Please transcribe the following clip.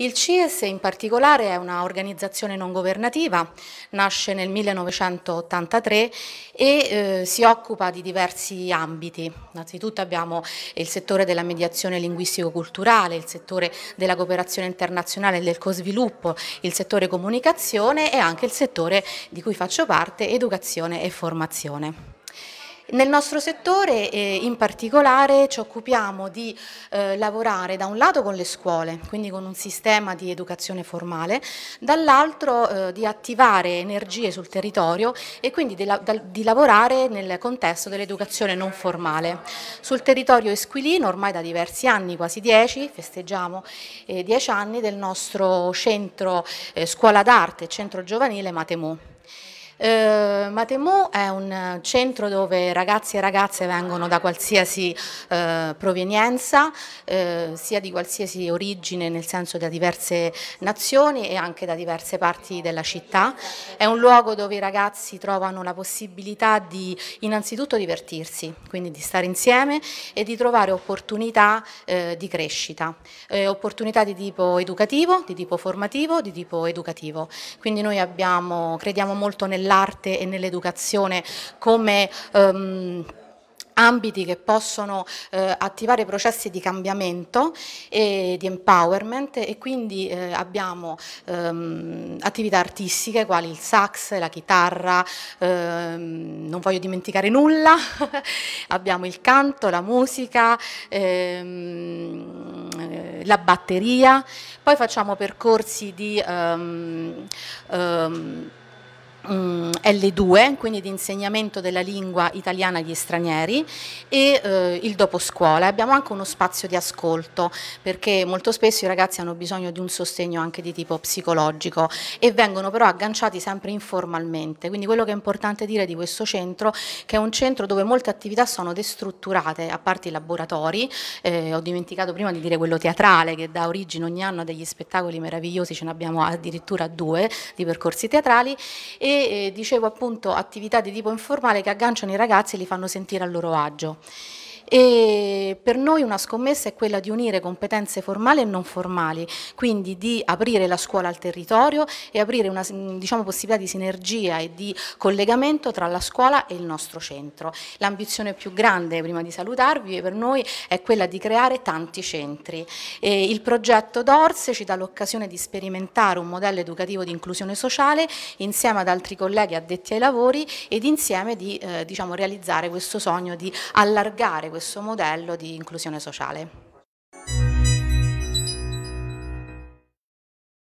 Il CIES in particolare è un'organizzazione non governativa, nasce nel 1983 e eh, si occupa di diversi ambiti. Innanzitutto abbiamo il settore della mediazione linguistico-culturale, il settore della cooperazione internazionale e del cosviluppo, il settore comunicazione e anche il settore di cui faccio parte, educazione e formazione. Nel nostro settore eh, in particolare ci occupiamo di eh, lavorare da un lato con le scuole, quindi con un sistema di educazione formale, dall'altro eh, di attivare energie sul territorio e quindi di, la di lavorare nel contesto dell'educazione non formale. Sul territorio esquilino ormai da diversi anni, quasi dieci, festeggiamo eh, dieci anni del nostro centro eh, scuola d'arte, centro giovanile Matemù. Eh, Matemu è un centro dove ragazzi e ragazze vengono da qualsiasi eh, provenienza, eh, sia di qualsiasi origine, nel senso da diverse nazioni e anche da diverse parti della città. È un luogo dove i ragazzi trovano la possibilità di innanzitutto divertirsi, quindi di stare insieme e di trovare opportunità eh, di crescita, eh, opportunità di tipo educativo, di tipo formativo, di tipo educativo. Quindi noi abbiamo, crediamo molto nel nell'arte e nell'educazione come um, ambiti che possono eh, attivare processi di cambiamento e di empowerment e quindi eh, abbiamo ehm, attività artistiche quali il sax, la chitarra, ehm, non voglio dimenticare nulla, abbiamo il canto, la musica, ehm, la batteria, poi facciamo percorsi di ehm, ehm, Mm, L2, quindi di insegnamento della lingua italiana agli stranieri e eh, il dopo scuola. Abbiamo anche uno spazio di ascolto perché molto spesso i ragazzi hanno bisogno di un sostegno anche di tipo psicologico e vengono però agganciati sempre informalmente. Quindi quello che è importante dire di questo centro che è un centro dove molte attività sono destrutturate, a parte i laboratori, eh, ho dimenticato prima di dire quello teatrale che dà origine ogni anno a degli spettacoli meravigliosi, ce ne abbiamo addirittura due di percorsi teatrali e e eh, dicevo appunto attività di tipo informale che agganciano i ragazzi e li fanno sentire a loro agio e per noi una scommessa è quella di unire competenze formali e non formali, quindi di aprire la scuola al territorio e aprire una diciamo, possibilità di sinergia e di collegamento tra la scuola e il nostro centro. L'ambizione più grande, prima di salutarvi, per noi è quella di creare tanti centri. E il progetto DORSE ci dà l'occasione di sperimentare un modello educativo di inclusione sociale insieme ad altri colleghi addetti ai lavori ed insieme di eh, diciamo, realizzare questo sogno di allargare questo questo modello di inclusione sociale.